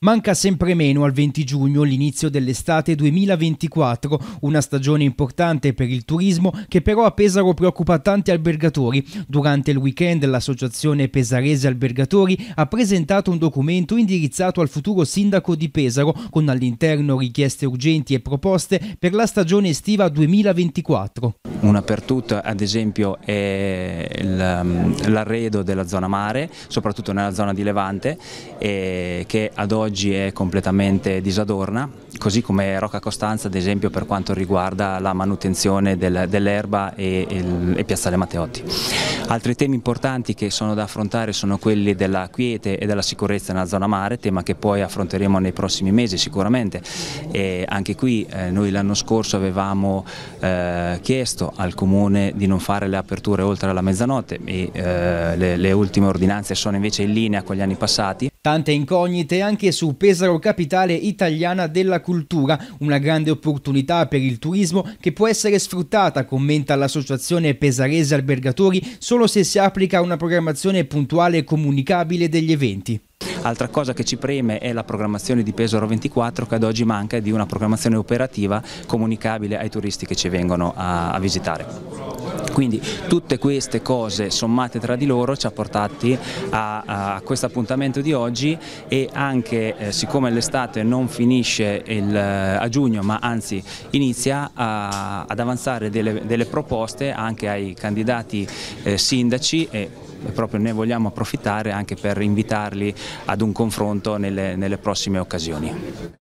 Manca sempre meno al 20 giugno l'inizio dell'estate 2024, una stagione importante per il turismo che però a Pesaro preoccupa tanti albergatori. Durante il weekend l'associazione Pesarese Albergatori ha presentato un documento indirizzato al futuro sindaco di Pesaro con all'interno richieste urgenti e proposte per la stagione estiva 2024. Una per tutte ad esempio è mm, l'arredo della zona mare, soprattutto nella zona di Levante, eh, che ad oggi oggi è completamente disadorna, così come Rocca Costanza ad esempio per quanto riguarda la manutenzione del, dell'erba e, e, e, Piazzale Matteotti. Altri temi importanti che sono da affrontare sono quelli della quiete e della sicurezza nella zona mare, tema che poi affronteremo nei prossimi mesi sicuramente. E anche qui eh, noi l'anno scorso avevamo eh, chiesto al Comune di non fare le aperture oltre la mezzanotte e eh, le, le ultime ordinanze sono invece in linea con gli anni passati. Tante incognite anche su Pesaro Capitale Italiana della Cultura, una grande opportunità per il turismo che può essere sfruttata, commenta l'associazione Pesarese Albergatori, solo se si applica una programmazione puntuale e comunicabile degli eventi. Altra cosa che ci preme è la programmazione di Pesaro 24 che ad oggi manca di una programmazione operativa comunicabile ai turisti che ci vengono a, visitare. Quindi tutte queste cose sommate tra di loro ci ha portati a, a questo appuntamento di oggi e anche eh, siccome l'estate non finisce il, eh, a giugno ma anzi inizia a, ad avanzare delle, delle, proposte anche ai candidati eh, sindaci e proprio ne vogliamo approfittare anche per invitarli ad un confronto nelle, nelle prossime occasioni.